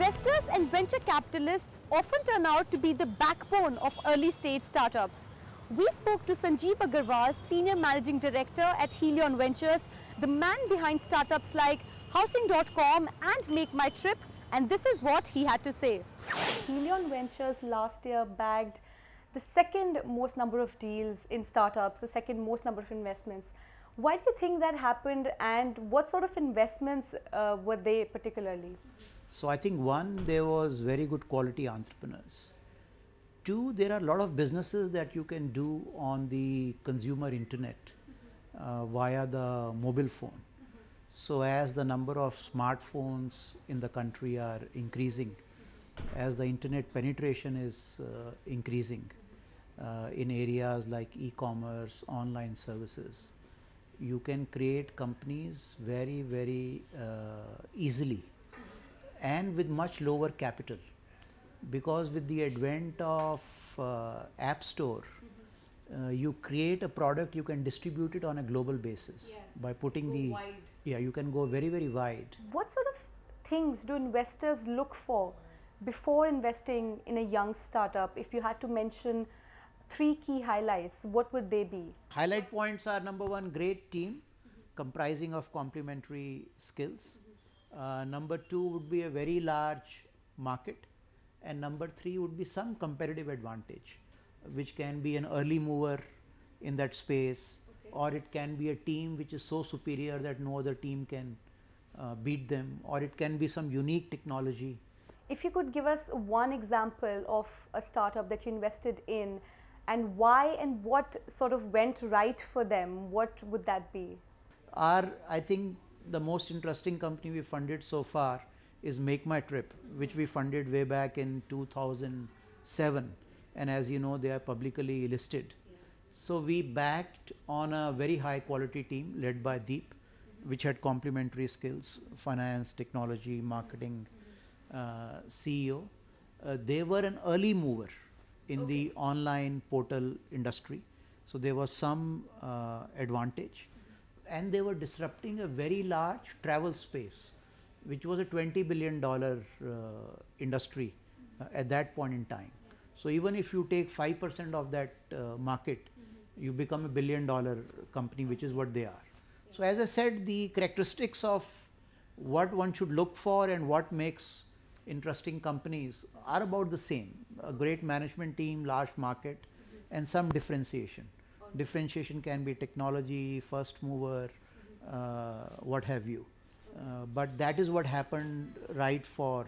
Investors and venture capitalists often turn out to be the backbone of early stage startups. We spoke to Sanjeev Agarwal, Senior Managing Director at Helion Ventures, the man behind startups like Housing.com and Make My Trip, and this is what he had to say. Helion Ventures last year bagged the second most number of deals in startups, the second most number of investments. Why do you think that happened and what sort of investments uh, were they particularly? So I think one, there was very good quality entrepreneurs. Two, there are a lot of businesses that you can do on the consumer internet uh, via the mobile phone. So as the number of smartphones in the country are increasing, as the internet penetration is uh, increasing uh, in areas like e-commerce, online services, you can create companies very, very uh, easily and with much lower capital because with the advent of uh, app store uh, you create a product you can distribute it on a global basis yeah. by putting go the wide. yeah you can go very very wide what sort of things do investors look for before investing in a young startup if you had to mention three key highlights what would they be highlight points are number one great team mm -hmm. comprising of complementary skills mm -hmm uh, number two would be a very large market. And number three would be some competitive advantage, which can be an early mover in that space, okay. or it can be a team which is so superior that no other team can uh, beat them, or it can be some unique technology. If you could give us one example of a startup that you invested in and why and what sort of went right for them, what would that be? Our, I think the most interesting company we funded so far is Make My Trip, which we funded way back in 2007. And as you know, they are publicly listed. Yeah. So we backed on a very high quality team led by Deep, mm -hmm. which had complementary skills, finance, technology, marketing, mm -hmm. uh, CEO. Uh, they were an early mover in okay. the online portal industry. So there was some uh, advantage and they were disrupting a very large travel space, which was a $20 billion uh, industry uh, at that point in time. So even if you take 5% of that uh, market, mm-hmm. you become a billion dollar company, which is what they are. Yeah. So as I said, the characteristics of what one should look for and what makes interesting companies are about the same. A great management team, large market, mm-hmm. and some differentiation differentiation can be technology, first mover, uh, what have you. Uh, but that is what happened right for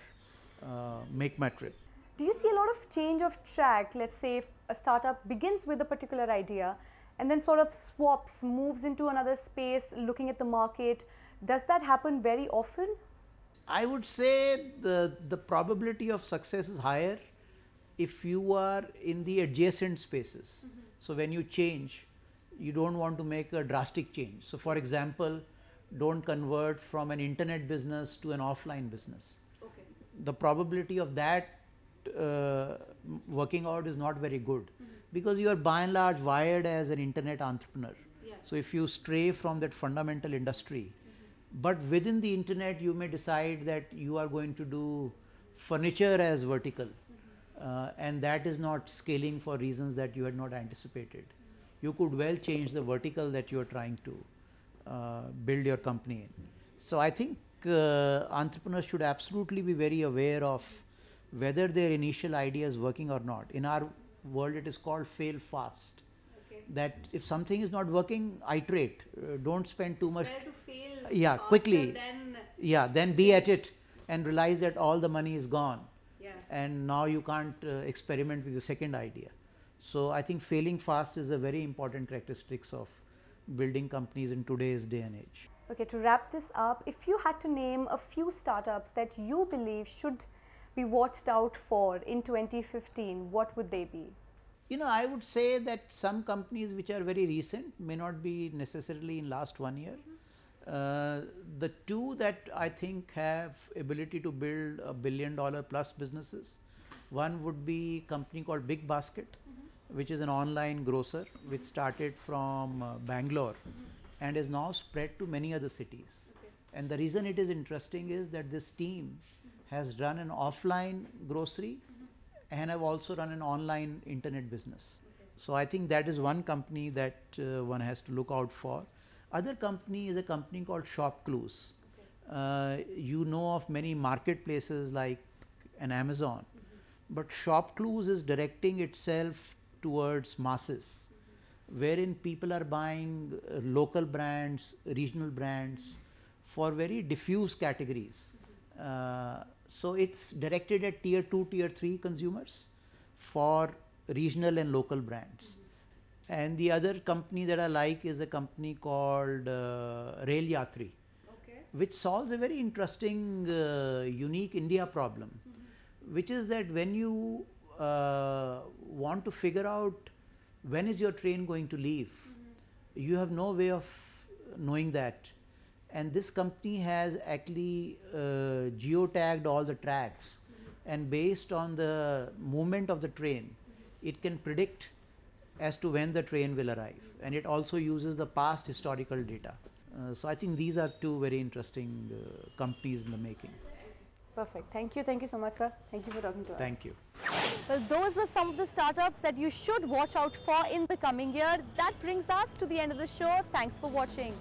uh, Make My Trip. Do you see a lot of change of track? Let's say if a startup begins with a particular idea and then sort of swaps, moves into another space, looking at the market. Does that happen very often? I would say the, the probability of success is higher if you are in the adjacent spaces. Mm -hmm so when you change, you don't want to make a drastic change. So for example, don't convert from an internet business to an offline business. Okay. The probability of that uh, working out is not very good mm -hmm. because you are by and large wired as an internet entrepreneur. Yeah. So if you stray from that fundamental industry, mm -hmm. but within the internet you may decide that you are going to do furniture as vertical uh, and that is not scaling for reasons that you had not anticipated. You could well change the vertical that you are trying to uh, build your company in. So I think uh, entrepreneurs should absolutely be very aware of whether their initial idea is working or not. In our world, it is called fail fast. Okay. That if something is not working, iterate. Uh, don't spend too much. yeah, quickly. yeah, then be at it and realize that all the money is gone and now you can't uh, experiment with your second idea. So I think failing fast is a very important characteristics of building companies in today's day and age. Okay, to wrap this up, if you had to name a few startups that you believe should be watched out for in 2015, what would they be? You know, I would say that some companies which are very recent may not be necessarily in last one year, uh, the two that I think have ability to build a billion dollar plus businesses, one would be company called Big Basket, mm -hmm. which is an online grocer which started from uh, Bangalore mm -hmm. and is now spread to many other cities. Okay. And the reason it is interesting is that this team mm -hmm. has run an offline grocery mm-hmm. and have also run an online internet business. Okay. So I think that is one company that uh, one has to look out for. Other company is a company called ShopClues. Okay. Uh, you know of many marketplaces like an Amazon, mm -hmm. but ShopClues is directing itself towards masses, mm -hmm. wherein people are buying uh, local brands, regional brands mm -hmm. for very diffuse categories. Uh, so it's directed at tier 2, tier 3 consumers for regional and local brands and the other company that I like is a company called uh, Rail Yatri, okay. which solves a very interesting, uh, unique India problem, mm-hmm. which is that when you uh, want to figure out when is your train going to leave, mm-hmm. you have no way of knowing that. And this company has actually uh, geotagged all the tracks, mm-hmm. and based on the movement of the train, mm-hmm. it can predict as to when the train will arrive. And it also uses the past historical data. Uh, so I think these are two very interesting uh, companies in the making. Perfect. Thank you. Thank you so much, sir. Thank you for talking to us. Thank you. Well, those were some of the startups that you should watch out for in the coming year. That brings us to the end of the show. Thanks for watching.